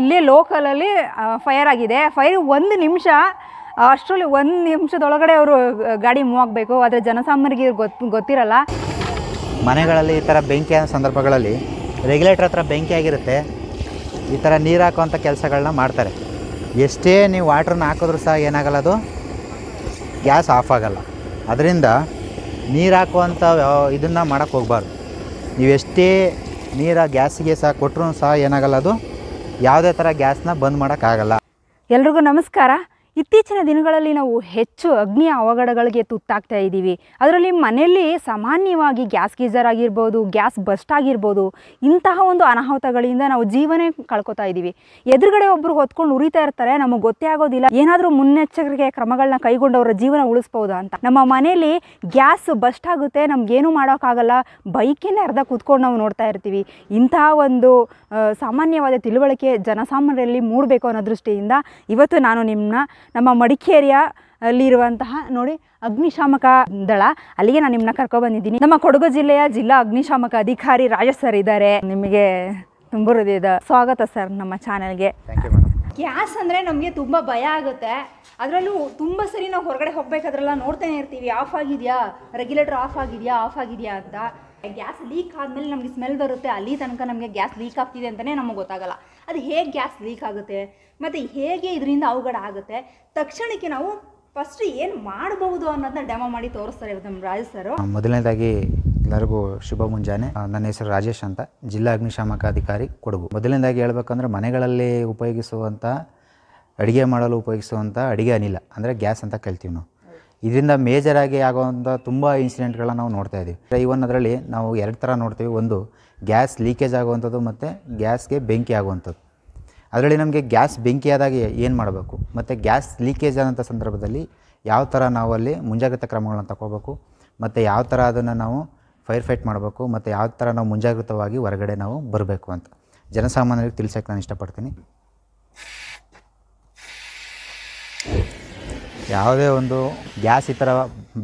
ಇಲ್ಲೇ ಲೋಕಲಲ್ಲಿ ಫೈರ್ ಆಗಿದೆ ಫೈರ್ ಒಂದು ನಿಮಿಷ ಅಷ್ಟರಲ್ಲಿ ಒಂದು ನಿಮಿಷದೊಳಗಡೆ ಅವರು ಗಾಡಿ ಮೂವ್ ಆಗಬೇಕು ಆದರೆ ಜನಸಾಮಾನ್ಯರಿಗೆ ಗೊತ್ತು ಗೊತ್ತಿರಲ್ಲ ಮನೆಗಳಲ್ಲಿ ಈ ಥರ ಬೆಂಕಿ ಆದ ಸಂದರ್ಭಗಳಲ್ಲಿ ರೆಗ್ಯುಲೇಟರ್ ಹತ್ರ ಬೆಂಕಿ ಆಗಿರುತ್ತೆ ಈ ಥರ ನೀರು ಹಾಕುವಂಥ ಕೆಲಸಗಳನ್ನ ಮಾಡ್ತಾರೆ ಎಷ್ಟೇ ನೀವು ವಾಟ್ರನ್ನ ಹಾಕಿದ್ರೂ ಸಹ ಏನಾಗಲ್ಲ ಅದು ಗ್ಯಾಸ್ ಆಫ್ ಆಗೋಲ್ಲ ಅದರಿಂದ ನೀರು ಹಾಕುವಂಥ ಇದನ್ನು ಮಾಡೋಕ್ಕೆ ಹೋಗ್ಬಾರ್ದು ಎಷ್ಟೇ ನೀರು ಗ್ಯಾಸಿಗೆ ಸಹ ಕೊಟ್ಟರು ಸಹ ಏನಾಗಲ್ಲ ಅದು ಯಾವುದೇ ಥರ ಗ್ಯಾಸ್ನ ಬಂದ್ ಮಾಡೋಕ್ಕಾಗಲ್ಲ ಎಲ್ರಿಗೂ ನಮಸ್ಕಾರ ಇತ್ತೀಚಿನ ದಿನಗಳಲ್ಲಿ ನಾವು ಹೆಚ್ಚು ಅಗ್ನಿಯ ಅವಘಡಗಳಿಗೆ ತುತ್ತಾಗ್ತಾ ಇದ್ದೀವಿ ಅದರಲ್ಲಿ ಮನೆಯಲ್ಲಿ ಸಾಮಾನ್ಯವಾಗಿ ಗ್ಯಾಸ್ ಗೀಜರ್ ಆಗಿರ್ಬೋದು ಗ್ಯಾಸ್ ಬಸ್ಟ್ ಆಗಿರ್ಬೋದು ಇಂತಹ ಒಂದು ಅನಾಹುತಗಳಿಂದ ನಾವು ಜೀವನೇ ಕಳ್ಕೊತಾ ಇದ್ದೀವಿ ಎದುರುಗಡೆ ಒಬ್ಬರು ಹೊತ್ಕೊಂಡು ಉರಿತಾ ಇರ್ತಾರೆ ನಮಗೆ ಗೊತ್ತೇ ಆಗೋದಿಲ್ಲ ಏನಾದರೂ ಮುನ್ನೆಚ್ಚರಿಕೆ ಕ್ರಮಗಳನ್ನ ಕೈಗೊಂಡು ಅವರ ಜೀವನ ಉಳಿಸ್ಬೋದು ಅಂತ ನಮ್ಮ ಮನೆಯಲ್ಲಿ ಗ್ಯಾಸ್ ಬಸ್ಟ್ ಆಗುತ್ತೆ ನಮಗೇನು ಮಾಡೋಕ್ಕಾಗಲ್ಲ ಬೈಕಿನೇ ಅರ್ಧ ಕೂತ್ಕೊಂಡು ನಾವು ನೋಡ್ತಾ ಇರ್ತೀವಿ ಇಂತಹ ಒಂದು ಸಾಮಾನ್ಯವಾದ ತಿಳುವಳಿಕೆ ಜನಸಾಮಾನ್ಯರಲ್ಲಿ ಮೂಡಬೇಕು ಅನ್ನೋ ದೃಷ್ಟಿಯಿಂದ ಇವತ್ತು ನಾನು ನಿಮ್ಮನ್ನ ನಮ್ಮ ಮಡಿಕೇರಿಯ ಅಲ್ಲಿರುವಂತಹ ನೋಡಿ ಅಗ್ನಿಶಾಮಕ ದಳ ಅಲ್ಲಿಗೆ ನಾನು ನಿಮ್ಮನ್ನ ಕರ್ಕೊ ಬಂದಿದ್ದೀನಿ ನಮ್ಮ ಕೊಡಗು ಜಿಲ್ಲೆಯ ಜಿಲ್ಲಾ ಅಗ್ನಿಶಾಮಕ ಅಧಿಕಾರಿ ರಾಜ ಸರ್ ಇದ್ದಾರೆ ನಿಮಗೆ ತುಂಬ ಹೃದಯದ ಸ್ವಾಗತ ಸರ್ ನಮ್ಮ ಚಾನೆಲ್ಗೆ ಗ್ಯಾಸ್ ಅಂದರೆ ನಮಗೆ ತುಂಬ ಭಯ ಆಗುತ್ತೆ ಅದರಲ್ಲೂ ತುಂಬ ಸರಿ ನಾವು ಹೊರಗಡೆ ಹೋಗ್ಬೇಕಾದ್ರೆಲ್ಲ ನೋಡ್ತಾನೆ ಇರ್ತೀವಿ ಆಫ್ ಆಗಿದ್ಯಾ ರೆಗ್ಯುಲೇಟರ್ ಆಫ್ ಆಗಿದೆಯಾ ಆಫ್ ಆಗಿದೆಯಾ ಅಂತ ಗ್ಯಾಸ್ ಲೀಕ್ ಆದಮೇಲೆ ನಮಗೆ ಸ್ಮೆಲ್ ಬರುತ್ತೆ ಅಲ್ಲಿ ತನಕ ನಮಗೆ ಗ್ಯಾಸ್ ಲೀಕ್ ಆಗ್ತಿದೆ ಅಂತಲೇ ನಮಗೆ ಗೊತ್ತಾಗಲ್ಲ ಅದು ಹೇಗೆ ಗ್ಯಾಸ್ ಲೀಕ್ ಆಗುತ್ತೆ ಮತ್ತು ಹೇಗೆ ಇದರಿಂದ ಅವಘಡ ಆಗುತ್ತೆ ತಕ್ಷಣಕ್ಕೆ ನಾವು ಫಸ್ಟ್ ಏನು ಮಾಡಬಹುದು ಅನ್ನೋದನ್ನ ಡೆಮೋ ಮಾಡಿ ತೋರಿಸ್ತಾರೆ ನಮ್ಮ ರಾಜ ಸರ್ ಮೊದಲನೇದಾಗಿ ಎಲ್ಲರಿಗೂ ಶುಭ ಮುಂಜಾನೆ ನನ್ನ ಹೆಸರು ರಾಜೇಶ್ ಅಂತ ಜಿಲ್ಲಾ ಅಗ್ನಿಶಾಮಕ ಅಧಿಕಾರಿ ಕೊಡಗು ಮೊದಲನೇದಾಗಿ ಹೇಳ್ಬೇಕಂದ್ರೆ ಮನೆಗಳಲ್ಲಿ ಉಪಯೋಗಿಸುವಂಥ ಅಡುಗೆ ಮಾಡಲು ಉಪಯೋಗಿಸುವಂಥ ಅಡುಗೆ ಅನಿಲ ಅಂದರೆ ಗ್ಯಾಸ್ ಅಂತ ಕಲ್ತೀವಿ ನಾವು ಇದರಿಂದ ಮೇಜರಾಗಿ ಆಗುವಂಥ ತುಂಬ ಇನ್ಸಿಡೆಂಟ್ಗಳನ್ನ ನಾವು ನೋಡ್ತಾ ಇದ್ದೀವಿ ಇವನ್ ಅದರಲ್ಲಿ ನಾವು ಎರಡು ಥರ ನೋಡ್ತೀವಿ ಒಂದು ಗ್ಯಾಸ್ ಲೀಕೇಜ್ ಆಗುವಂಥದ್ದು ಮತ್ತು ಗ್ಯಾಸ್ಗೆ ಬೆಂಕಿ ಆಗುವಂಥದ್ದು ಅದರಲ್ಲಿ ನಮಗೆ ಗ್ಯಾಸ್ ಬೆಂಕಿಯಾದಾಗ ಏನು ಮಾಡಬೇಕು ಮತ್ತು ಗ್ಯಾಸ್ ಲೀಕೇಜ್ ಆದಂಥ ಸಂದರ್ಭದಲ್ಲಿ ಯಾವ ಥರ ನಾವು ಅಲ್ಲಿ ಮುಂಜಾಗ್ರತಾ ಕ್ರಮಗಳನ್ನು ತಗೋಬೇಕು ಮತ್ತು ಯಾವ ಥರ ಅದನ್ನು ನಾವು ಫೈರ್ ಫೈಟ್ ಮಾಡಬೇಕು ಮತ್ತು ಯಾವ ಥರ ನಾವು ಮುಂಜಾಗ್ರತವಾಗಿ ಹೊರಗಡೆ ನಾವು ಬರಬೇಕು ಅಂತ ಜನಸಾಮಾನ್ಯರಿಗೆ ತಿಳ್ಸೋಕ್ಕೆ ನಾನು ಇಷ್ಟಪಡ್ತೀನಿ ಯಾವುದೇ ಒಂದು ಗ್ಯಾಸ್ ಈ ಥರ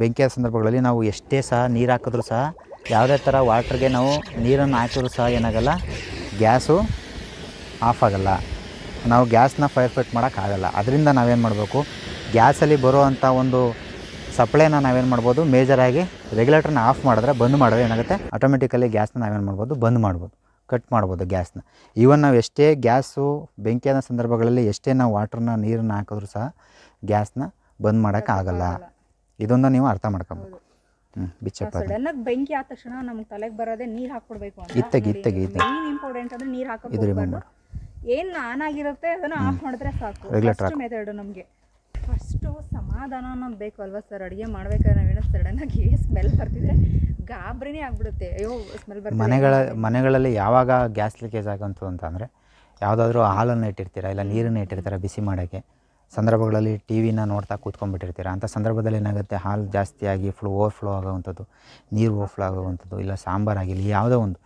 ಬೆಂಕಿಯ ಸಂದರ್ಭಗಳಲ್ಲಿ ನಾವು ಎಷ್ಟೇ ಸಹ ನೀರು ಹಾಕಿದ್ರೂ ಸಹ ಯಾವುದೇ ಥರ ವಾಟ್ರಿಗೆ ನಾವು ನೀರನ್ನು ಹಾಕಿದ್ರೂ ಸಹ ಏನಾಗಲ್ಲ ಗ್ಯಾಸು ಆಫ್ ಆಗಲ್ಲ ನಾವು ಗ್ಯಾಸ್ನ ಫೈರ್ ಫೈಟ್ ಮಾಡೋಕ್ಕಾಗಲ್ಲ ಅದರಿಂದ ನಾವೇನು ಮಾಡಬೇಕು ಗ್ಯಾಸಲ್ಲಿ ಅಂಥ ಒಂದು ಸಪ್ಲೈನ ನಾವೇನು ಮಾಡ್ಬೋದು ಮೇಜರಾಗಿ ರೆಗ್ಯುಲೇಟರ್ನ ಆಫ್ ಮಾಡಿದ್ರೆ ಬಂದ್ ಮಾಡಿದ್ರೆ ಏನಾಗುತ್ತೆ ಆಟೋಮೆಟಿಕಲಿ ಗ್ಯಾಸ್ನ ನಾವೇನು ಮಾಡ್ಬೋದು ಬಂದ್ ಮಾಡ್ಬೋದು ಕಟ್ ಮಾಡ್ಬೋದು ಗ್ಯಾಸ್ನ ಈವನ್ ನಾವು ಎಷ್ಟೇ ಗ್ಯಾಸು ಬೆಂಕಿಯಾದ ಸಂದರ್ಭಗಳಲ್ಲಿ ಎಷ್ಟೇ ನಾವು ವಾಟ್ರನ್ನ ನೀರನ್ನ ಹಾಕಿದ್ರು ಸಹ ಗ್ಯಾಸ್ನ ಬಂದ್ ಮಾಡೋಕ್ಕಾಗಲ್ಲ ಇದೊಂದು ನೀವು ಅರ್ಥ ಮಾಡ್ಕೊಬೇಕು ಹ್ಞೂ ಬಿಚ್ಚಪ್ಪ ಬೆಂಕಿ ಆದ ತಕ್ಷಣ ನಮ್ಗೆ ತಲೆಗೆ ಬರೋದೇ ನೀರು ಹಾಕ್ಬಿಡ್ಬೇಕು ಇತ್ತಗೆ ಇತ್ತಗೆ ಏನು ಆನ್ ಆಗಿರುತ್ತೆ ಅದನ್ನು ಆಫ್ ಮಾಡಿದ್ರೆ ಸಾಕು ಮೆಥಡ್ ನಮಗೆ ಫಸ್ಟು ಸಮಾಧಾನ ಅನ್ನೋದು ಬೇಕು ಅಲ್ವಾ ಸರ್ ಅಡುಗೆ ಮಾಡ್ಬೇಕಾದ್ರೆ ನಾವೇನೋ ಸಡನ್ನಾಗಿ ಸ್ಮೆಲ್ ಬರ್ತಿದ್ರೆ ಗಾಬರಿನೇ ಆಗ್ಬಿಡುತ್ತೆ ಅಯ್ಯೋ ಸ್ಮೆಲ್ ಬರ್ತದೆ ಮನೆಗಳ ಮನೆಗಳಲ್ಲಿ ಯಾವಾಗ ಗ್ಯಾಸ್ ಲೀಕೇಜ್ ಆಗಂತು ಅಂತಂದರೆ ಯಾವುದಾದ್ರೂ ಹಾಲನ್ನು ಇಟ್ಟಿರ್ತೀರಾ ಇಲ್ಲ ನೀರನ್ನು ಇಟ್ಟಿರ್ತೀರಾ ಬಿಸಿ ಮಾಡೋಕ್ಕೆ ಸಂದರ್ಭಗಳಲ್ಲಿ ಟಿ ವಿನ ನೋಡ್ತಾ ಕೂತ್ಕೊಂಡ್ಬಿಟ್ಟಿರ್ತೀರ ಅಂಥ ಸಂದರ್ಭದಲ್ಲಿ ಏನಾಗುತ್ತೆ ಹಾಲು ಜಾಸ್ತಿಯಾಗಿ ಫ್ಲೋ ಆಗುವಂಥದ್ದು ನೀರು ನೀರು ಫ್ಲೋ ಆಗುವಂಥದ್ದು ಇಲ್ಲ ಸಾಂಬಾರಾಗಿಲ್ಲ ಯಾವುದೋ ಒಂದು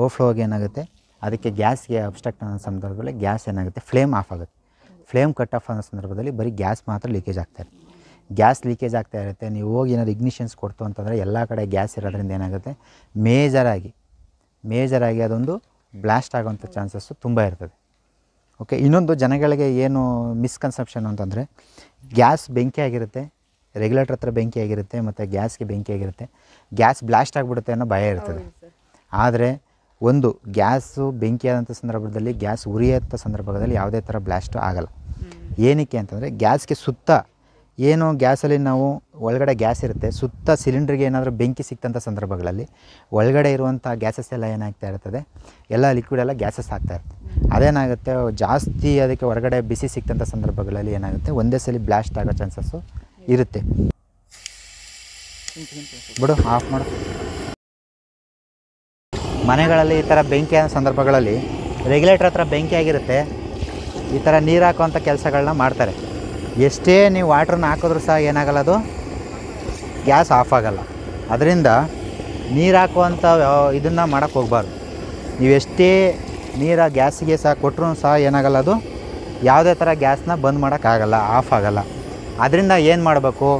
ಓವರ್ಫ್ಲೋ ಆಗಿ ಏನಾಗುತ್ತೆ ಅದಕ್ಕೆ ಗ್ಯಾಸ್ಗೆ ಅಬ್ಸ್ಟ್ರಾಕ್ಟ್ ಅನ್ನೋ ಸಂದರ್ಭದಲ್ಲಿ ಗ್ಯಾಸ್ ಏನಾಗುತ್ತೆ ಫ್ಲೇಮ್ ಆಫ್ ಆಗುತ್ತೆ ಫ್ಲೇಮ್ ಕಟ್ ಆಫ್ ಅನ್ನೋ ಸಂದರ್ಭದಲ್ಲಿ ಬರೀ ಗ್ಯಾಸ್ ಮಾತ್ರ ಲೀಕೇಜ್ ಆಗ್ತಾ ಇರುತ್ತೆ ಗ್ಯಾಸ್ ಲೀಕೇಜ್ ಆಗ್ತಾ ಇರುತ್ತೆ ನೀವು ಹೋಗಿ ಏನಾದ್ರು ಇಗ್ನಿಷನ್ಸ್ ಕೊಡ್ತು ಅಂತಂದರೆ ಎಲ್ಲ ಕಡೆ ಗ್ಯಾಸ್ ಇರೋದ್ರಿಂದ ಏನಾಗುತ್ತೆ ಮೇಜರಾಗಿ ಮೇಜರಾಗಿ ಅದೊಂದು ಬ್ಲಾಸ್ಟ್ ಆಗೋಂಥ ಚಾನ್ಸಸ್ಸು ತುಂಬ ಇರ್ತದೆ ಓಕೆ ಇನ್ನೊಂದು ಜನಗಳಿಗೆ ಏನು ಮಿಸ್ಕನ್ಸೆಪ್ಷನ್ ಅಂತಂದರೆ ಗ್ಯಾಸ್ ಬೆಂಕಿ ಆಗಿರುತ್ತೆ ರೆಗ್ಯುಲೇಟರ್ ಹತ್ರ ಬೆಂಕಿ ಆಗಿರುತ್ತೆ ಮತ್ತು ಗ್ಯಾಸ್ಗೆ ಬೆಂಕಿ ಆಗಿರುತ್ತೆ ಗ್ಯಾಸ್ ಬ್ಲಾಸ್ಟ್ ಆಗಿಬಿಡುತ್ತೆ ಅನ್ನೋ ಭಯ ಇರ್ತದೆ ಆದರೆ ಒಂದು ಗ್ಯಾಸು ಬೆಂಕಿಯಾದಂಥ ಸಂದರ್ಭದಲ್ಲಿ ಗ್ಯಾಸ್ ಉರಿಯಂಥ ಸಂದರ್ಭದಲ್ಲಿ ಯಾವುದೇ ಥರ ಬ್ಲ್ಯಾಸ್ಟು ಆಗಲ್ಲ ಏನಕ್ಕೆ ಅಂತಂದರೆ ಗ್ಯಾಸ್ಗೆ ಸುತ್ತ ಏನು ಗ್ಯಾಸಲ್ಲಿ ನಾವು ಒಳಗಡೆ ಗ್ಯಾಸ್ ಇರುತ್ತೆ ಸುತ್ತ ಸಿಲಿಂಡ್ರಿಗೆ ಏನಾದರೂ ಬೆಂಕಿ ಸಿಕ್ತಂಥ ಸಂದರ್ಭಗಳಲ್ಲಿ ಒಳಗಡೆ ಇರುವಂಥ ಗ್ಯಾಸಸ್ ಎಲ್ಲ ಏನಾಗ್ತಾ ಇರ್ತದೆ ಎಲ್ಲ ಲಿಕ್ವಿಡ್ ಎಲ್ಲ ಗ್ಯಾಸಸ್ ಆಗ್ತಾ ಇರ್ತದೆ ಅದೇನಾಗುತ್ತೆ ಜಾಸ್ತಿ ಅದಕ್ಕೆ ಹೊರಗಡೆ ಬಿಸಿ ಸಿಕ್ತಂಥ ಸಂದರ್ಭಗಳಲ್ಲಿ ಏನಾಗುತ್ತೆ ಒಂದೇ ಸಲ ಬ್ಲ್ಯಾಸ್ಟ್ ಆಗೋ ಚಾನ್ಸಸ್ಸು ಇರುತ್ತೆ ಬಿಡು ಆಫ್ ಮಾಡು ಮನೆಗಳಲ್ಲಿ ಈ ಥರ ಬೆಂಕಿ ಆದ ಸಂದರ್ಭಗಳಲ್ಲಿ ರೆಗ್ಯುಲೇಟರ್ ಹತ್ರ ಬೆಂಕಿ ಆಗಿರುತ್ತೆ ಈ ಥರ ನೀರು ಹಾಕುವಂಥ ಕೆಲಸಗಳನ್ನ ಮಾಡ್ತಾರೆ ಎಷ್ಟೇ ನೀವು ವಾಟ್ರನ್ನ ಹಾಕಿದ್ರೂ ಸಹ ಏನಾಗಲ್ಲ ಅದು ಗ್ಯಾಸ್ ಆಫ್ ಆಗಲ್ಲ ಅದರಿಂದ ನೀರು ಹಾಕುವಂಥ ಇದನ್ನು ಮಾಡೋಕ್ಕೆ ಹೋಗ್ಬಾರ್ದು ನೀವು ಎಷ್ಟೇ ನೀರು ಗ್ಯಾಸಿಗೆ ಸಹ ಕೊಟ್ಟರು ಸಹ ಏನಾಗಲ್ಲ ಅದು ಯಾವುದೇ ಥರ ಗ್ಯಾಸ್ನ ಬಂದ್ ಮಾಡೋಕ್ಕಾಗಲ್ಲ ಆಫ್ ಆಗಲ್ಲ ಅದರಿಂದ ಏನು ಮಾಡಬೇಕು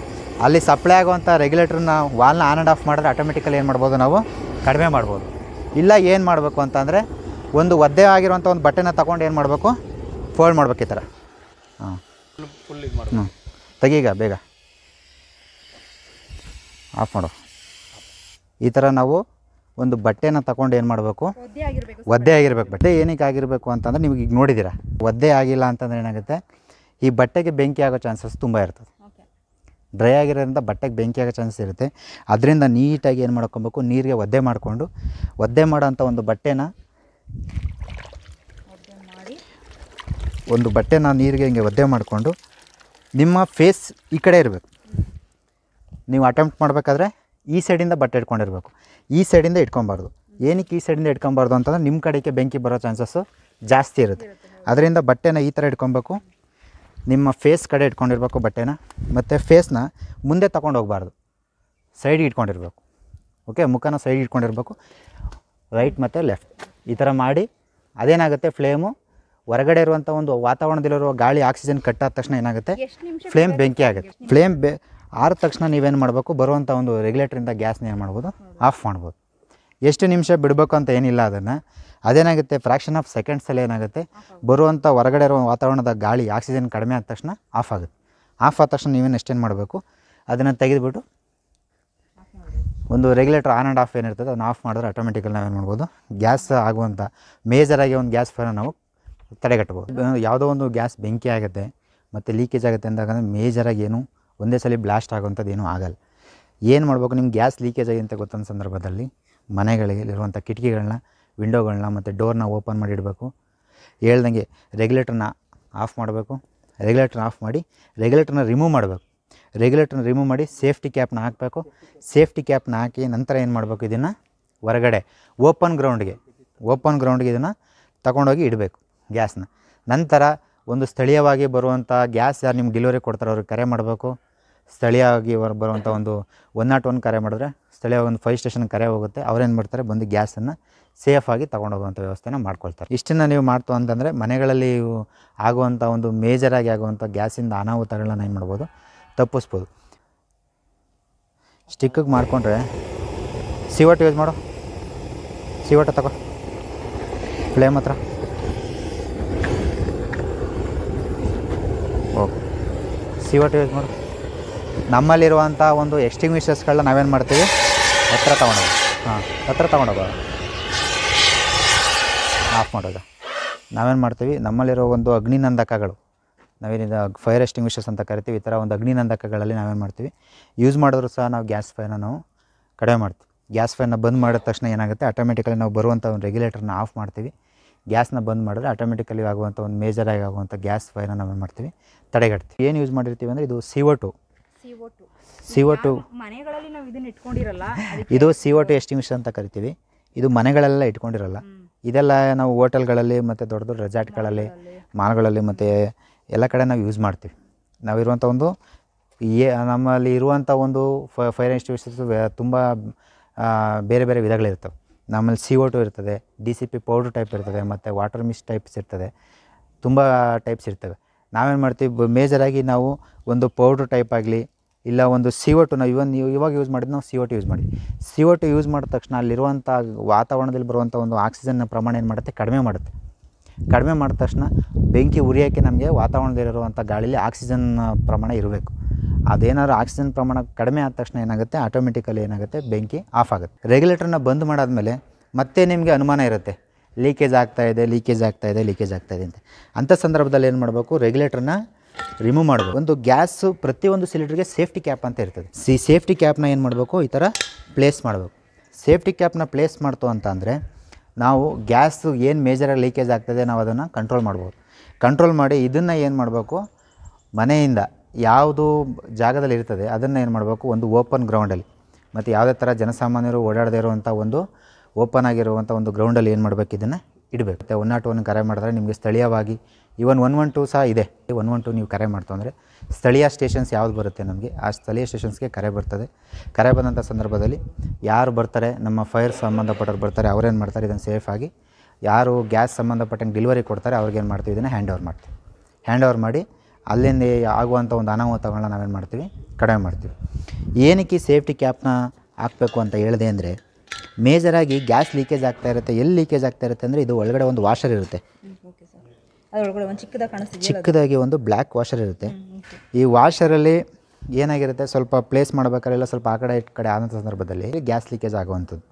ಅಲ್ಲಿ ಸಪ್ಲೈ ಆಗುವಂಥ ರೆಗ್ಯುಲೇಟ್ರನ್ನ ವಾಲ್ನ ಆನ್ ಆ್ಯಂಡ್ ಆಫ್ ಮಾಡಿದ್ರೆ ಆಟೋಮೆಟಿಕಲಿ ಏನು ಮಾಡ್ಬೋದು ನಾವು ಕಡಿಮೆ ಮಾಡ್ಬೋದು ಇಲ್ಲ ಏನು ಮಾಡಬೇಕು ಅಂತಂದರೆ ಒಂದು ಒದ್ದೆ ಆಗಿರುವಂಥ ಒಂದು ಬಟ್ಟೆನ ತಗೊಂಡು ಏನು ಮಾಡಬೇಕು ಫೋಲ್ಡ್ ಮಾಡ್ಬೇಕು ಈ ಥರ ಹಾಂ ಹ್ಞೂ ತೆಗೀಗ ಬೇಗ ಆಫ್ ಮಾಡು ಈ ಥರ ನಾವು ಒಂದು ಬಟ್ಟೆನ ತಗೊಂಡು ಏನು ಮಾಡಬೇಕು ಒದ್ದೆ ಆಗಿರಬೇಕು ಬಟ್ಟೆ ಏನಕ್ಕೆ ಆಗಿರಬೇಕು ಅಂತಂದರೆ ನಿಮಗೆ ಈಗ ನೋಡಿದ್ದೀರಾ ಒದ್ದೆ ಆಗಿಲ್ಲ ಅಂತಂದರೆ ಏನಾಗುತ್ತೆ ಈ ಬಟ್ಟೆಗೆ ಬೆಂಕಿ ಆಗೋ ಚಾನ್ಸಸ್ ತುಂಬ ಇರ್ತದೆ ಡ್ರೈ ಆಗಿರೋದ್ರಿಂದ ಬಟ್ಟೆಗೆ ಬೆಂಕಿ ಆಗೋ ಚಾನ್ಸ್ ಇರುತ್ತೆ ಅದರಿಂದ ನೀಟಾಗಿ ಏನು ಮಾಡ್ಕೊಬೇಕು ನೀರಿಗೆ ಒದ್ದೆ ಮಾಡಿಕೊಂಡು ಒದ್ದೆ ಮಾಡೋಂಥ ಒಂದು ಬಟ್ಟೆನ ಒಂದು ಬಟ್ಟೆನ ನೀರಿಗೆ ಹಿಂಗೆ ಒದ್ದೆ ಮಾಡಿಕೊಂಡು ನಿಮ್ಮ ಫೇಸ್ ಈ ಕಡೆ ಇರಬೇಕು ನೀವು ಅಟೆಂಪ್ಟ್ ಮಾಡಬೇಕಾದ್ರೆ ಈ ಸೈಡಿಂದ ಬಟ್ಟೆ ಇಟ್ಕೊಂಡಿರ್ಬೇಕು ಈ ಸೈಡಿಂದ ಇಟ್ಕೊಬಾರ್ದು ಏನಕ್ಕೆ ಈ ಸೈಡಿಂದ ಇಟ್ಕೊಬಾರ್ದು ಅಂತಂದ್ರೆ ನಿಮ್ಮ ಕಡೆಗೆ ಬೆಂಕಿ ಬರೋ ಚಾನ್ಸಸ್ಸು ಜಾಸ್ತಿ ಇರುತ್ತೆ ಅದರಿಂದ ಬಟ್ಟೆನ ಈ ಥರ ಇಟ್ಕೊಬೇಕು ನಿಮ್ಮ ಫೇಸ್ ಕಡೆ ಇಟ್ಕೊಂಡಿರ್ಬೇಕು ಬಟ್ಟೆನ ಮತ್ತು ಫೇಸ್ನ ಮುಂದೆ ತಗೊಂಡು ಹೋಗಬಾರ್ದು ಸೈಡ್ ಇಟ್ಕೊಂಡಿರ್ಬೇಕು ಓಕೆ ಮುಖನ ಸೈಡ್ ಇಟ್ಕೊಂಡಿರ್ಬೇಕು ರೈಟ್ ಮತ್ತು ಲೆಫ್ಟ್ ಈ ಥರ ಮಾಡಿ ಅದೇನಾಗುತ್ತೆ ಫ್ಲೇಮು ಹೊರಗಡೆ ಇರುವಂಥ ಒಂದು ವಾತಾವರಣದಲ್ಲಿರುವ ಗಾಳಿ ಆಕ್ಸಿಜನ್ ಕಟ್ಟಾದ ತಕ್ಷಣ ಏನಾಗುತ್ತೆ ಫ್ಲೇಮ್ ಬೆಂಕಿ ಆಗುತ್ತೆ ಫ್ಲೇಮ್ ಬೆ ಆದ ತಕ್ಷಣ ನೀವೇನು ಮಾಡಬೇಕು ಬರುವಂಥ ಒಂದು ರೆಗ್ಯುಲೇಟ್ರಿಂದ ಗ್ಯಾಸ್ನ ಏನು ಮಾಡ್ಬೋದು ಆಫ್ ಮಾಡ್ಬೋದು ಎಷ್ಟು ನಿಮಿಷ ಬಿಡಬೇಕು ಅಂತ ಏನಿಲ್ಲ ಅದನ್ನು ಅದೇನಾಗುತ್ತೆ ಫ್ರ್ಯಾಕ್ಷನ್ ಆಫ್ ಸೆಕೆಂಡ್ಸಲ್ಲಿ ಏನಾಗುತ್ತೆ ಬರುವಂಥ ಹೊರಗಡೆ ಇರುವ ವಾತಾವರಣದ ಗಾಳಿ ಆಕ್ಸಿಜನ್ ಕಡಿಮೆ ಆದ ತಕ್ಷಣ ಆಫ್ ಆಗುತ್ತೆ ಆಫ್ ಆದ ತಕ್ಷಣ ನೀವೇನು ಎಷ್ಟೇನು ಮಾಡಬೇಕು ಅದನ್ನು ತೆಗೆದುಬಿಟ್ಟು ಒಂದು ರೆಗ್ಯುಲೇಟರ್ ಆನ್ ಆ್ಯಂಡ್ ಆಫ್ ಏನಿರ್ತದೆ ಅದನ್ನು ಆಫ್ ಮಾಡಿದ್ರೆ ನಾವು ನಾವೇನು ಮಾಡ್ಬೋದು ಗ್ಯಾಸ್ ಆಗುವಂಥ ಮೇಜರಾಗಿ ಒಂದು ಗ್ಯಾಸ್ ಫೈನ ನಾವು ತಡೆಗಟ್ಟಬೋದು ಯಾವುದೋ ಒಂದು ಗ್ಯಾಸ್ ಬೆಂಕಿ ಆಗುತ್ತೆ ಮತ್ತು ಲೀಕೇಜ್ ಆಗುತ್ತೆ ಅಂದಾಗ ಮೇಜರಾಗಿ ಏನು ಒಂದೇ ಸಲ ಬ್ಲಾಸ್ಟ್ ಆಗುವಂಥದ್ದು ಏನೂ ಆಗಲ್ಲ ಏನು ಮಾಡಬೇಕು ನಿಮ್ಗೆ ಗ್ಯಾಸ್ ಲೀಕೇಜ್ ಆಗಿ ಅಂತ ಗೊತ್ತೊಂದು ಸಂದರ್ಭದಲ್ಲಿ ಇರುವಂಥ ಕಿಟಕಿಗಳನ್ನ ವಿಂಡೋಗಳನ್ನ ಮತ್ತು ಡೋರ್ನ ಓಪನ್ ಮಾಡಿ ಇಡಬೇಕು ಹೇಳ್ದಂಗೆ ರೆಗ್ಯುಲೇಟರ್ನ ಆಫ್ ಮಾಡಬೇಕು ರೆಗ್ಯುಲೇಟರ್ನ ಆಫ್ ಮಾಡಿ ರೆಗ್ಯುಲೇಟರ್ನ ರಿಮೂವ್ ಮಾಡಬೇಕು ರೆಗ್ಯುಲೇಟರ್ನ ರಿಮೂವ್ ಮಾಡಿ ಸೇಫ್ಟಿ ಕ್ಯಾಪ್ನ ಹಾಕಬೇಕು ಸೇಫ್ಟಿ ಕ್ಯಾಪ್ನ ಹಾಕಿ ನಂತರ ಏನು ಮಾಡಬೇಕು ಇದನ್ನು ಹೊರಗಡೆ ಓಪನ್ ಗ್ರೌಂಡ್ಗೆ ಓಪನ್ ಗ್ರೌಂಡ್ಗೆ ಇದನ್ನು ತಗೊಂಡೋಗಿ ಇಡಬೇಕು ಗ್ಯಾಸ್ನ ನಂತರ ಒಂದು ಸ್ಥಳೀಯವಾಗಿ ಬರುವಂಥ ಗ್ಯಾಸ್ ಯಾರು ನಿಮ್ಗೆ ಡೆಲಿವರಿ ಕೊಡ್ತಾರೆ ಅವ್ರಿಗೆ ಕರೆ ಮಾಡಬೇಕು ಸ್ಥಳೀಯವಾಗಿ ಬರುವಂಥ ಒಂದು ಒನ್ ನಾಟ್ ಒನ್ ಕರೆ ಮಾಡಿದ್ರೆ ಸ್ಥಳೀಯವಾಗಿ ಒಂದು ಫೈರ್ ಸ್ಟೇಷನ್ ಕರೆ ಹೋಗುತ್ತೆ ಅವ್ರೇನು ಮಾಡ್ತಾರೆ ಬಂದು ಗ್ಯಾಸನ್ನು ಸೇಫಾಗಿ ತೊಗೊಂಡೋಗುವಂಥ ವ್ಯವಸ್ಥೆನ ಮಾಡ್ಕೊಳ್ತಾರೆ ಇಷ್ಟನ್ನು ನೀವು ಮಾಡ್ತು ಅಂತಂದರೆ ಮನೆಗಳಲ್ಲಿ ಆಗುವಂಥ ಒಂದು ಮೇಜರಾಗಿ ಆಗುವಂಥ ಗ್ಯಾಸಿಂದ ಅನಾಹುತಗಳನ್ನ ಏನು ಮಾಡ್ಬೋದು ತಪ್ಪಿಸ್ಬೋದು ಸ್ಟಿಕ್ಕಿಗೆ ಮಾಡಿಕೊಂಡ್ರೆ ಸಿವಟ್ ಯೂಸ್ ಮಾಡು ಸಿವಟ ತಗೋ ಫ್ಲೇಮ್ ಹತ್ರ ಓಕೆ ಸಿವಟ್ ಯೂಸ್ ಮಾಡು ನಮ್ಮಲ್ಲಿರುವಂಥ ಒಂದು ಎಕ್ಸ್ಟಿಂಗ್ವಿಷರ್ಸ್ಗಳನ್ನ ನಾವೇನು ಮಾಡ್ತೀವಿ ಹತ್ರ ತೊಗೊಂಡೋಗ ಹಾಂ ಹತ್ರ ತೊಗೊಂಡೋಗೋದು ಆಫ್ ಮಾಡೋದು ನಾವೇನು ಮಾಡ್ತೀವಿ ನಮ್ಮಲ್ಲಿರೋ ಒಂದು ಅಗ್ನಿನಂದಕಗಳು ನಾವೇನಿದ ಫೈರ್ ಎಸ್ಟಿಂಗ್ವಿಷಸ್ ಅಂತ ಕರಿತೀವಿ ಈ ಥರ ಒಂದು ಅಗ್ನಿನಂದಕಗಳಲ್ಲಿ ನಾವೇನು ಮಾಡ್ತೀವಿ ಯೂಸ್ ಮಾಡಿದ್ರು ಸಹ ನಾವು ಗ್ಯಾಸ್ ಫೈನ ನಾವು ಕಡಿಮೆ ಮಾಡ್ತೀವಿ ಗ್ಯಾಸ್ ಫೈನ ಬಂದ್ ಮಾಡಿದ ತಕ್ಷಣ ಏನಾಗುತ್ತೆ ಆಟೋಮೆಟಿಕಲಿ ನಾವು ಬರುವಂಥ ಒಂದು ರೆಗ್ಯುಲೇಟರ್ನ ಆಫ್ ಮಾಡ್ತೀವಿ ಗ್ಯಾಸ್ನ ಬಂದ್ ಮಾಡಿದ್ರೆ ಆಟೋಮೆಟಿಕಲಿ ಆಗುವಂಥ ಒಂದು ಮೇಜರಾಗಿ ಆಗುವಂಥ ಗ್ಯಾಸ್ ಫೈನ ನಾವೇನು ಮಾಡ್ತೀವಿ ತಡೆಗಟ್ತೀವಿ ಏನು ಯೂಸ್ ಮಾಡಿರ್ತೀವಿ ಅಂದರೆ ಇದು ಸಿ ಒ ಟು ಮನೆಗಳಲ್ಲಿ ನಾವು ಇದನ್ನು ಇಟ್ಕೊಂಡಿರಲ್ಲ ಇದು ಸಿ ಒ ಅಂತ ಕರಿತೀವಿ ಇದು ಮನೆಗಳೆಲ್ಲ ಇಟ್ಕೊಂಡಿರಲ್ಲ ಇದೆಲ್ಲ ನಾವು ಹೋಟೆಲ್ಗಳಲ್ಲಿ ಮತ್ತು ದೊಡ್ಡ ದೊಡ್ಡ ರೆಸಾರ್ಟ್ಗಳಲ್ಲಿ ಮಾಲ್ಗಳಲ್ಲಿ ಮತ್ತು ಎಲ್ಲ ಕಡೆ ನಾವು ಯೂಸ್ ಮಾಡ್ತೀವಿ ಇರುವಂಥ ಒಂದು ಏ ನಮ್ಮಲ್ಲಿ ಇರುವಂಥ ಒಂದು ಫೈರ್ ಇನ್ಸ್ಟಿಟ್ಯೂಷನ್ಸ್ ತುಂಬ ಬೇರೆ ಬೇರೆ ವಿಧಗಳಿರ್ತವೆ ನಮ್ಮಲ್ಲಿ ಸಿ ಒ ಟು ಇರ್ತದೆ D C P powder type ಇರ್ತದೆ ಮತ್ತು ವಾಟರ್ ಮಿಸ್ ಟೈಪ್ಸ್ ಇರ್ತದೆ ತುಂಬ ಟೈಪ್ಸ್ ಇರ್ತವೆ ನಾವೇನು ಮಾಡ್ತೀವಿ ಮೇಜರಾಗಿ ನಾವು ಒಂದು ಪೌಡ್ರ್ ಟೈಪ್ ಆಗಲಿ ಇಲ್ಲ ಒಂದು ಸಿವಟು ನಾವು ಇವನ್ ಇವಾಗ ಯೂಸ್ ಮಾಡಿದ್ದು ನಾವು ಸಿವಟು ಯೂಸ್ ಮಾಡಿ ಸಿವಟು ಯೂಸ್ ಮಾಡಿದ ತಕ್ಷಣ ಅಲ್ಲಿರುವಂಥ ವಾತಾವರಣದಲ್ಲಿ ಬರುವಂಥ ಒಂದು ಆಕ್ಸಿಜನ್ನ ಪ್ರಮಾಣ ಏನು ಮಾಡುತ್ತೆ ಕಡಿಮೆ ಮಾಡುತ್ತೆ ಕಡಿಮೆ ಮಾಡಿದ ತಕ್ಷಣ ಬೆಂಕಿ ಉರಿಯೋಕ್ಕೆ ನಮಗೆ ವಾತಾವರಣದಲ್ಲಿರುವಂಥ ಗಾಳಿಯಲ್ಲಿ ಆಕ್ಸಿಜನ್ ಪ್ರಮಾಣ ಇರಬೇಕು ಅದೇನಾದ್ರು ಆಕ್ಸಿಜನ್ ಪ್ರಮಾಣ ಕಡಿಮೆ ಆದ ತಕ್ಷಣ ಏನಾಗುತ್ತೆ ಆಟೋಮೆಟಿಕಲಿ ಏನಾಗುತ್ತೆ ಬೆಂಕಿ ಆಫ್ ಆಗುತ್ತೆ ರೆಗ್ಯುಲೇಟರ್ನ ಬಂದ್ ಮಾಡಾದಮೇಲೆ ಮತ್ತೆ ನಿಮಗೆ ಅನುಮಾನ ಇರುತ್ತೆ ಲೀಕೇಜ್ ಆಗ್ತಾಯಿದೆ ಲೀಕೇಜ್ ಆಗ್ತಾಯಿದೆ ಲೀಕೇಜ್ ಆಗ್ತಾಯಿದೆ ಅಂತ ಅಂಥ ಸಂದರ್ಭದಲ್ಲಿ ಏನು ಮಾಡಬೇಕು ರೆಗ್ಯುಲೇಟರ್ನ ರಿಮೂವ್ ಮಾಡಬೇಕು ಒಂದು ಗ್ಯಾಸ್ ಪ್ರತಿಯೊಂದು ಸಿಲಿಂಡರ್ಗೆ ಸೇಫ್ಟಿ ಕ್ಯಾಪ್ ಅಂತ ಇರ್ತದೆ ಸಿ ಸೇಫ್ಟಿ ಕ್ಯಾಪ್ನ ಏನು ಮಾಡಬೇಕು ಈ ಥರ ಪ್ಲೇಸ್ ಮಾಡಬೇಕು ಸೇಫ್ಟಿ ಕ್ಯಾಪ್ನ ಪ್ಲೇಸ್ ಮಾಡ್ತು ಅಂತಂದರೆ ನಾವು ಗ್ಯಾಸ್ ಏನು ಮೇಜರಾಗಿ ಲೀಕೇಜ್ ಆಗ್ತದೆ ನಾವು ಅದನ್ನು ಕಂಟ್ರೋಲ್ ಮಾಡ್ಬೋದು ಕಂಟ್ರೋಲ್ ಮಾಡಿ ಇದನ್ನು ಏನು ಮಾಡಬೇಕು ಮನೆಯಿಂದ ಯಾವುದು ಜಾಗದಲ್ಲಿ ಇರ್ತದೆ ಅದನ್ನು ಏನು ಮಾಡಬೇಕು ಒಂದು ಓಪನ್ ಗ್ರೌಂಡಲ್ಲಿ ಮತ್ತು ಯಾವುದೇ ಥರ ಜನಸಾಮಾನ್ಯರು ಓಡಾಡದೇ ಇರುವಂಥ ಒಂದು ಓಪನ್ ಆಗಿರುವಂಥ ಒಂದು ಗ್ರೌಂಡಲ್ಲಿ ಏನು ಮಾಡಬೇಕು ಇದನ್ನು ಇಡಬೇಕು ಮತ್ತು ಒನ್ ನಾಟ್ ಒನ್ ಕರೆ ಮಾಡಿದ್ರೆ ನಿಮಗೆ ಸ್ಥಳೀಯವಾಗಿ ಇವನ್ ಒನ್ ಒನ್ ಟು ಸಹ ಇದೆ ಒನ್ ಒನ್ ಟು ನೀವು ಕರೆ ಮಾಡ್ತು ಅಂದರೆ ಸ್ಥಳೀಯ ಸ್ಟೇಷನ್ಸ್ ಯಾವ್ದು ಬರುತ್ತೆ ನಮಗೆ ಆ ಸ್ಥಳೀಯ ಸ್ಟೇಷನ್ಸ್ಗೆ ಕರೆ ಬರ್ತದೆ ಕರೆ ಬಂದಂಥ ಸಂದರ್ಭದಲ್ಲಿ ಯಾರು ಬರ್ತಾರೆ ನಮ್ಮ ಫೈರ್ ಸಂಬಂಧಪಟ್ಟವ್ರು ಬರ್ತಾರೆ ಅವ್ರೇನು ಮಾಡ್ತಾರೆ ಇದನ್ನು ಸೇಫಾಗಿ ಯಾರು ಗ್ಯಾಸ್ ಸಂಬಂಧಪಟ್ಟಂಗೆ ಡೆಲಿವರಿ ಕೊಡ್ತಾರೆ ಅವ್ರಿಗೇನು ಮಾಡ್ತೀವಿ ಇದನ್ನು ಹ್ಯಾಂಡ್ ಓವರ್ ಮಾಡ್ತೀವಿ ಹ್ಯಾಂಡ್ ಓವರ್ ಮಾಡಿ ಅಲ್ಲಿಂದ ಆಗುವಂಥ ಒಂದು ಅನಾಹುತಗಳನ್ನ ನಾವೇನು ಮಾಡ್ತೀವಿ ಕಡಿಮೆ ಮಾಡ್ತೀವಿ ಏನಕ್ಕೆ ಸೇಫ್ಟಿ ಕ್ಯಾಪ್ನ ಹಾಕಬೇಕು ಅಂತ ಹೇಳಿದೆ ಅಂದರೆ ಮೇಜರಾಗಿ ಗ್ಯಾಸ್ ಲೀಕೇಜ್ ಆಗ್ತಾ ಇರುತ್ತೆ ಎಲ್ಲಿ ಲೀಕೇಜ್ ಆಗ್ತಾ ಇರುತ್ತೆ ಅಂದರೆ ಇದು ಒಳಗಡೆ ಒಂದು ವಾಷರ್ ಇರುತ್ತೆ ಅದರೊಳಗಡೆ ಒಂದು ಚಿಕ್ಕದಾಗಿ ಚಿಕ್ಕದಾಗಿ ಒಂದು ಬ್ಲ್ಯಾಕ್ ವಾಷರ್ ಇರುತ್ತೆ ಈ ವಾಷರಲ್ಲಿ ಏನಾಗಿರುತ್ತೆ ಸ್ವಲ್ಪ ಪ್ಲೇಸ್ ಮಾಡಬೇಕಾದ್ರೆ ಎಲ್ಲ ಸ್ವಲ್ಪ ಆ ಕಡೆ ಈ ಕಡೆ ಆದಂಥ ಸಂದರ್ಭದಲ್ಲಿ ಗ್ಯಾಸ್ ಲೀಕೇಜ್ ಆಗುವಂಥದ್ದು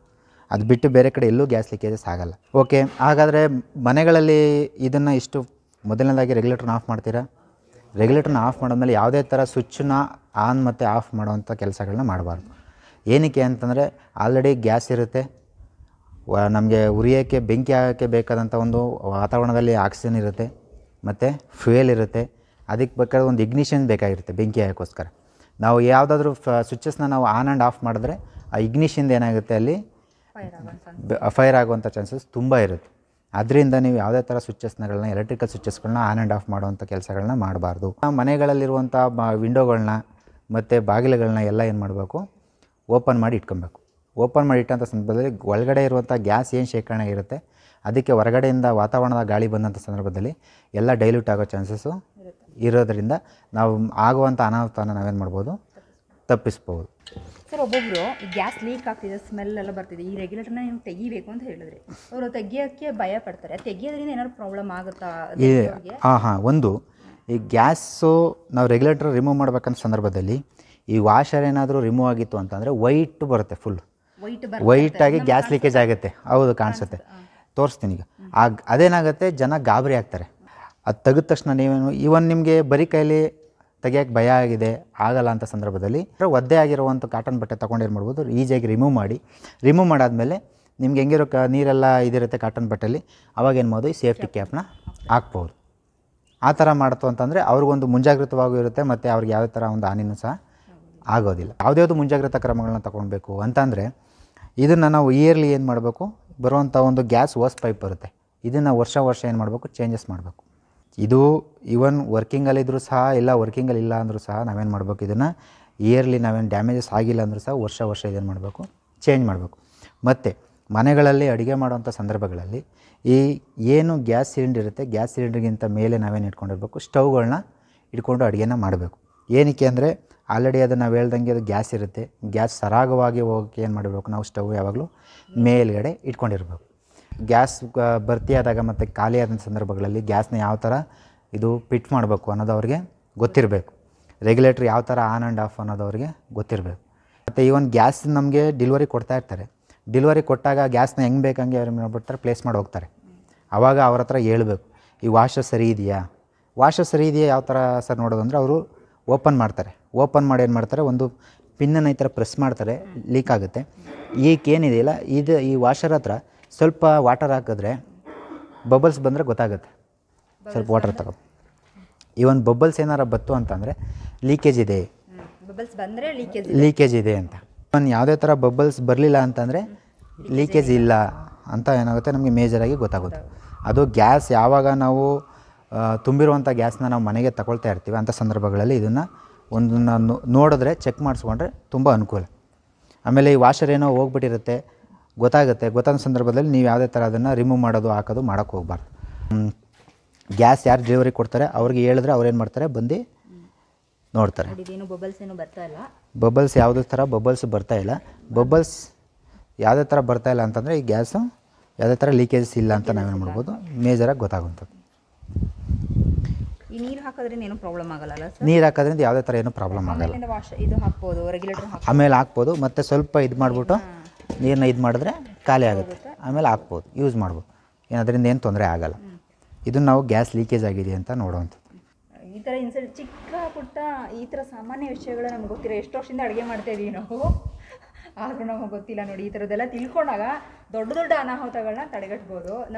ಅದು ಬಿಟ್ಟು ಬೇರೆ ಕಡೆ ಎಲ್ಲೂ ಗ್ಯಾಸ್ ಲೀಕೇಜಸ್ ಆಗಲ್ಲ ಓಕೆ ಹಾಗಾದರೆ ಮನೆಗಳಲ್ಲಿ ಇದನ್ನು ಇಷ್ಟು ಮೊದಲನೇದಾಗಿ ರೆಗ್ಯುಲೇಟರ್ನ ಆಫ್ ಮಾಡ್ತೀರಾ ರೆಗ್ಯುಲೇಟರ್ನ ಆಫ್ ಮಾಡೋದ್ಮೇಲೆ ಯಾವುದೇ ಥರ ಸ್ವಿಚ್ಚನ್ನ ಆನ್ ಮತ್ತು ಆಫ್ ಮಾಡುವಂಥ ಕೆಲಸಗಳನ್ನ ಮಾಡಬಾರ್ದು ಏನಕ್ಕೆ ಅಂತಂದರೆ ಆಲ್ರೆಡಿ ಗ್ಯಾಸ್ ಇರುತ್ತೆ ನಮಗೆ ಉರಿಯೋಕ್ಕೆ ಬೆಂಕಿ ಆಗೋಕ್ಕೆ ಬೇಕಾದಂಥ ಒಂದು ವಾತಾವರಣದಲ್ಲಿ ಆಕ್ಸಿಜನ್ ಇರುತ್ತೆ ಮತ್ತು ಫ್ಯೂಯಲ್ ಇರುತ್ತೆ ಅದಕ್ಕೆ ಬೇಕಾದ ಒಂದು ಇಗ್ನಿಷನ್ ಬೇಕಾಗಿರುತ್ತೆ ಬೆಂಕಿ ಹಾಕೋಕ್ಕೋಸ್ಕರ ನಾವು ಯಾವುದಾದ್ರೂ ಫ ಸ್ವಿಚ್ಚಸ್ನ ನಾವು ಆನ್ ಆ್ಯಂಡ್ ಆಫ್ ಮಾಡಿದ್ರೆ ಆ ಇಗ್ನಿಷಿಂದ ಏನಾಗುತ್ತೆ ಅಲ್ಲಿ ಫೈರ್ ಆಗುವಂಥ ಚಾನ್ಸಸ್ ತುಂಬ ಇರುತ್ತೆ ಅದರಿಂದ ನೀವು ಯಾವುದೇ ಥರ ಸ್ವಿಚ್ಚಸ್ನಗಳನ್ನ ಎಲೆಕ್ಟ್ರಿಕಲ್ ಸ್ವಿಚ್ಚಸ್ಗಳನ್ನ ಆನ್ ಆ್ಯಂಡ್ ಆಫ್ ಮಾಡುವಂಥ ಕೆಲಸಗಳನ್ನ ಮಾಡಬಾರ್ದು ಮನೆಗಳಲ್ಲಿರುವಂಥ ವಿಂಡೋಗಳನ್ನ ಮತ್ತು ಬಾಗಿಲುಗಳನ್ನ ಎಲ್ಲ ಏನು ಮಾಡಬೇಕು ಓಪನ್ ಮಾಡಿ ಇಟ್ಕೊಬೇಕು ಓಪನ್ ಮಾಡಿಟ್ಟಂಥ ಸಂದರ್ಭದಲ್ಲಿ ಒಳಗಡೆ ಇರುವಂಥ ಗ್ಯಾಸ್ ಏನು ಶೇಖರಣೆ ಇರುತ್ತೆ ಅದಕ್ಕೆ ಹೊರಗಡೆಯಿಂದ ವಾತಾವರಣದ ಗಾಳಿ ಬಂದಂಥ ಸಂದರ್ಭದಲ್ಲಿ ಎಲ್ಲ ಡೈಲ್ಯೂಟ್ ಆಗೋ ಚಾನ್ಸಸ್ಸು ಇರೋದರಿಂದ ನಾವು ಆಗುವಂಥ ಅನಾಹುತನ ನಾವೇನು ಮಾಡ್ಬೋದು ತಪ್ಪಿಸ್ಬೋದು ಸರ್ ಒಬ್ಬೊಬ್ಬರು ಗ್ಯಾಸ್ ಲೀಕ್ ಆಗ್ತಿದೆ ಸ್ಮೆಲ್ ಎಲ್ಲ ಬರ್ತಿದೆ ಈ ರೆಗ್ಯುಲೇಟರ್ನ ನೀವು ತೆಗಿಬೇಕು ಅಂತ ಹೇಳಿದ್ರೆ ಅವರು ತೆಗಿಯೋಕ್ಕೆ ಭಯ ಪಡ್ತಾರೆ ತೆಗಿಯೋದ್ರಿಂದ ಏನಾದ್ರು ಪ್ರಾಬ್ಲಮ್ ಆಗುತ್ತಾ ಹಾಂ ಹಾಂ ಒಂದು ಈ ಗ್ಯಾಸು ನಾವು ರೆಗ್ಯುಲೇಟರ್ ರಿಮೂವ್ ಮಾಡ್ಬೇಕಂತ ಸಂದರ್ಭದಲ್ಲಿ ಈ ವಾಷರ್ ಏನಾದರೂ ರಿಮೂವ್ ಆಗಿತ್ತು ಅಂತಂದರೆ ವೈಟ್ ಬರುತ್ತೆ ಫುಲ್ ವೈಟಾಗಿ ಗ್ಯಾಸ್ ಲೀಕೇಜ್ ಆಗುತ್ತೆ ಹೌದು ಕಾಣಿಸುತ್ತೆ ತೋರಿಸ್ತೀನಿ ಈಗ ಆಗ ಅದೇನಾಗುತ್ತೆ ಜನ ಗಾಬರಿ ಆಗ್ತಾರೆ ಅದು ತೆಗೆದ ತಕ್ಷಣ ನೀವೇನು ಈವನ್ ನಿಮಗೆ ಬರೀ ಕೈಲಿ ತೆಗಿಯೋಕ್ಕೆ ಭಯ ಆಗಿದೆ ಆಗಲ್ಲ ಅಂತ ಸಂದರ್ಭದಲ್ಲಿ ಒದ್ದೆ ಆಗಿರುವಂಥ ಕಾಟನ್ ಬಟ್ಟೆ ತೊಗೊಂಡೇನು ಮಾಡ್ಬೋದು ಈಜಿಯಾಗಿ ರಿಮೂವ್ ಮಾಡಿ ರಿಮೂವ್ ಮಾಡಾದಮೇಲೆ ನಿಮ್ಗೆ ಹೆಂಗಿರೋ ಕ ನೀರೆಲ್ಲ ಇದಿರುತ್ತೆ ಕಾಟನ್ ಬಟ್ಟೆಲಿ ಅವಾಗ ಏನು ಮಾಡೋದು ಈ ಸೇಫ್ಟಿ ಕ್ಯಾಪ್ನ ಹಾಕ್ಬೋದು ಆ ಥರ ಮಾಡ್ತು ಅಂತಂದರೆ ಅವ್ರಿಗೊಂದು ಮುಂಜಾಗ್ರತವಾಗೂ ಇರುತ್ತೆ ಮತ್ತು ಅವ್ರಿಗೆ ಯಾವುದೇ ಥರ ಒಂದು ಹಾನಿನೂ ಸಹ ಆಗೋದಿಲ್ಲ ಯಾವುದ್ಯಾವುದು ಮುಂಜಾಗ್ರತಾ ಕ್ರಮಗಳನ್ನ ತಗೊಳ್ಬೇಕು ಅಂತಂದರೆ ಇದನ್ನು ನಾವು ಇಯರ್ಲಿ ಏನು ಮಾಡಬೇಕು ಬರುವಂಥ ಒಂದು ಗ್ಯಾಸ್ ವಾಸ್ ಪೈಪ್ ಬರುತ್ತೆ ಇದನ್ನು ವರ್ಷ ವರ್ಷ ಏನು ಮಾಡಬೇಕು ಚೇಂಜಸ್ ಮಾಡಬೇಕು ಇದು ಈವನ್ ವರ್ಕಿಂಗಲ್ಲಿದ್ದರೂ ಸಹ ಇಲ್ಲ ವರ್ಕಿಂಗಲ್ಲಿ ಇಲ್ಲ ಅಂದರೂ ಸಹ ನಾವೇನು ಮಾಡಬೇಕು ಇದನ್ನು ಇಯರ್ಲಿ ನಾವೇನು ಡ್ಯಾಮೇಜಸ್ ಆಗಿಲ್ಲ ಅಂದರೂ ಸಹ ವರ್ಷ ವರ್ಷ ಇದೇನು ಮಾಡಬೇಕು ಚೇಂಜ್ ಮಾಡಬೇಕು ಮತ್ತು ಮನೆಗಳಲ್ಲಿ ಅಡುಗೆ ಮಾಡುವಂಥ ಸಂದರ್ಭಗಳಲ್ಲಿ ಈ ಏನು ಗ್ಯಾಸ್ ಸಿಲಿಂಡರ್ ಇರುತ್ತೆ ಗ್ಯಾಸ್ ಸಿಲಿಂಡರ್ಗಿಂತ ಮೇಲೆ ನಾವೇನು ಇಟ್ಕೊಂಡಿರ್ಬೇಕು ಸ್ಟವ್ಗಳನ್ನ ಇಟ್ಕೊಂಡು ಅಡುಗೆನ ಮಾಡಬೇಕು ಏನಕ್ಕೆ ಅಂದರೆ ಆಲ್ರೆಡಿ ಅದು ನಾವು ಹೇಳ್ದಂಗೆ ಅದು ಗ್ಯಾಸ್ ಇರುತ್ತೆ ಗ್ಯಾಸ್ ಸರಾಗವಾಗಿ ಹೋಗಕ್ಕೆ ಏನು ಮಾಡಬೇಕು ನಾವು ಸ್ಟವ್ ಯಾವಾಗಲೂ ಮೇಲ್ಗಡೆ ಇಟ್ಕೊಂಡಿರ್ಬೇಕು ಗ್ಯಾಸ್ ಭರ್ತಿ ಮತ್ತು ಖಾಲಿಯಾದಂಥ ಸಂದರ್ಭಗಳಲ್ಲಿ ಗ್ಯಾಸ್ನ ಯಾವ ಥರ ಇದು ಪಿಟ್ ಮಾಡಬೇಕು ಅನ್ನೋದು ಅವ್ರಿಗೆ ಗೊತ್ತಿರಬೇಕು ರೆಗ್ಯುಲೇಟ್ರ್ ಯಾವ ಥರ ಆನ್ ಆ್ಯಂಡ್ ಆಫ್ ಅನ್ನೋದು ಅವ್ರಿಗೆ ಗೊತ್ತಿರಬೇಕು ಮತ್ತು ಈ ಒಂದು ಗ್ಯಾಸ್ ನಮಗೆ ಡಿಲಿವರಿ ಕೊಡ್ತಾ ಇರ್ತಾರೆ ಡಿಲಿವರಿ ಕೊಟ್ಟಾಗ ಗ್ಯಾಸ್ನ ಹೆಂಗೆ ಬೇಕಂಗೆ ಅವ್ರು ಮಾಡ್ಬಿಡ್ತಾರೆ ಪ್ಲೇಸ್ ಮಾಡಿ ಹೋಗ್ತಾರೆ ಆವಾಗ ಅವ್ರ ಹತ್ರ ಹೇಳಬೇಕು ಈ ವಾಶ ಸರಿ ಇದೆಯಾ ವಾಶ ಸರಿ ಇದೆಯಾ ಯಾವ ಥರ ಸರ್ ನೋಡೋದಂದ್ರೆ ಅವರು ಓಪನ್ ಮಾಡ್ತಾರೆ ಓಪನ್ ಮಾಡಿ ಏನು ಮಾಡ್ತಾರೆ ಒಂದು ಪಿನ್ನನ್ನು ಈ ಥರ ಪ್ರೆಸ್ ಮಾಡ್ತಾರೆ ಲೀಕ್ ಆಗುತ್ತೆ ಏನಿದೆಯಲ್ಲ ಇದು ಈ ವಾಷರ್ ಹತ್ರ ಸ್ವಲ್ಪ ವಾಟರ್ ಹಾಕಿದ್ರೆ ಬಬಲ್ಸ್ ಬಂದರೆ ಗೊತ್ತಾಗುತ್ತೆ ಸ್ವಲ್ಪ ವಾಟರ್ ತಗೋ ಈ ಒಂದು ಬಬಲ್ಸ್ ಏನಾರ ಬತ್ತು ಅಂತಂದರೆ ಲೀಕೇಜ್ ಇದೆ ಲೀಕೇಜ್ ಇದೆ ಅಂತ ಒಂದು ಯಾವುದೇ ಥರ ಬಬಲ್ಸ್ ಬರಲಿಲ್ಲ ಅಂತಂದರೆ ಲೀಕೇಜ್ ಇಲ್ಲ ಅಂತ ಏನಾಗುತ್ತೆ ನಮಗೆ ಮೇಜರಾಗಿ ಗೊತ್ತಾಗುತ್ತೆ ಅದು ಗ್ಯಾಸ್ ಯಾವಾಗ ನಾವು ತುಂಬಿರುವಂಥ ಗ್ಯಾಸ್ನ ನಾವು ಮನೆಗೆ ತಗೊಳ್ತಾ ಇರ್ತೀವಿ ಅಂಥ ಸಂದರ್ಭಗಳಲ್ಲಿ ಇದನ್ನು ಒಂದನ್ನು ನೋಡಿದ್ರೆ ಚೆಕ್ ಮಾಡಿಸ್ಕೊಂಡ್ರೆ ತುಂಬ ಅನುಕೂಲ ಆಮೇಲೆ ಈ ವಾಷರ್ ಏನೋ ಹೋಗ್ಬಿಟ್ಟಿರುತ್ತೆ ಗೊತ್ತಾಗುತ್ತೆ ಗೊತ್ತಾದ ಸಂದರ್ಭದಲ್ಲಿ ನೀವು ಯಾವುದೇ ಥರ ಅದನ್ನು ರಿಮೂವ್ ಮಾಡೋದು ಹಾಕೋದು ಮಾಡೋಕೆ ಹೋಗ್ಬಾರ್ದು ಗ್ಯಾಸ್ ಯಾರು ಡೆಲಿವರಿ ಕೊಡ್ತಾರೆ ಅವ್ರಿಗೆ ಹೇಳಿದ್ರೆ ಅವ್ರು ಏನು ಮಾಡ್ತಾರೆ ಬಂದು ನೋಡ್ತಾರೆ ಬಬಲ್ಸ್ ಯಾವುದೇ ಥರ ಬಬಲ್ಸ್ ಬರ್ತಾ ಇಲ್ಲ ಬಬಲ್ಸ್ ಯಾವುದೇ ಥರ ಬರ್ತಾ ಇಲ್ಲ ಅಂತಂದರೆ ಈ ಗ್ಯಾಸು ಯಾವುದೇ ಥರ ಲೀಕೇಜಸ್ ಇಲ್ಲ ಅಂತ ನಾವೇನು ಮಾಡ್ಬೋದು ಮೇಜರಾಗಿ ಗೊತ್ತಾಗುವಂಥದ್ದು ಈ ನೀರು ಹಾಕೋದ್ರಿಂದ ಏನು ಪ್ರಾಬ್ಲಮ್ ಆಗಲ್ಲ ನೀರು ಹಾಕೋದ್ರಿಂದ ಯಾವುದೇ ಥರ ಏನೂ ಪ್ರಾಬ್ಲಮ್ ಆಗಲ್ಲ ಹಾಕ್ಬೋದು ರೆಗ್ಯುಲೇಟರ್ ಆಮೇಲೆ ಹಾಕ್ಬೋದು ಮತ್ತೆ ಸ್ವಲ್ಪ ಇದು ಮಾಡ್ಬಿಟ್ಟು ನೀರನ್ನ ಇದು ಮಾಡಿದ್ರೆ ಖಾಲಿ ಆಗುತ್ತೆ ಆಮೇಲೆ ಹಾಕ್ಬೋದು ಯೂಸ್ ಮಾಡ್ಬೋದು ಏನಾದ್ರಿಂದ ಅದರಿಂದ ಏನು ತೊಂದರೆ ಆಗಲ್ಲ ಇದನ್ನು ನಾವು ಗ್ಯಾಸ್ ಲೀಕೇಜ್ ಆಗಿದೆ ಅಂತ ನೋಡುವಂಥದ್ದು ಈ ಥರ ಇನ್ಸಲ್ಟ್ ಚಿಕ್ಕ ಪುಟ್ಟ ಈ ಥರ ಸಾಮಾನ್ಯ ವಿಷಯಗಳು ನಮ್ಗೆ ಗೊತ್ತಿರೋ ಎಷ್ಟು ವರ್ಷದಿಂದ ಅಡುಗೆ ಮಾಡ್ತಾ ಇದೀವಿ ನಾವು ಆದರೂ ನಮಗೆ ಗೊತ್ತಿಲ್ಲ ನೋಡಿ ಈ ಥರದ್ದೆಲ್ಲ ತಿಳ್ಕೊಂಡಾಗ ದೊಡ್ಡ ದೊಡ್ಡ ಅನಾಹುತಗಳನ್ನ ತಡೆಗಟ್ಬೋದು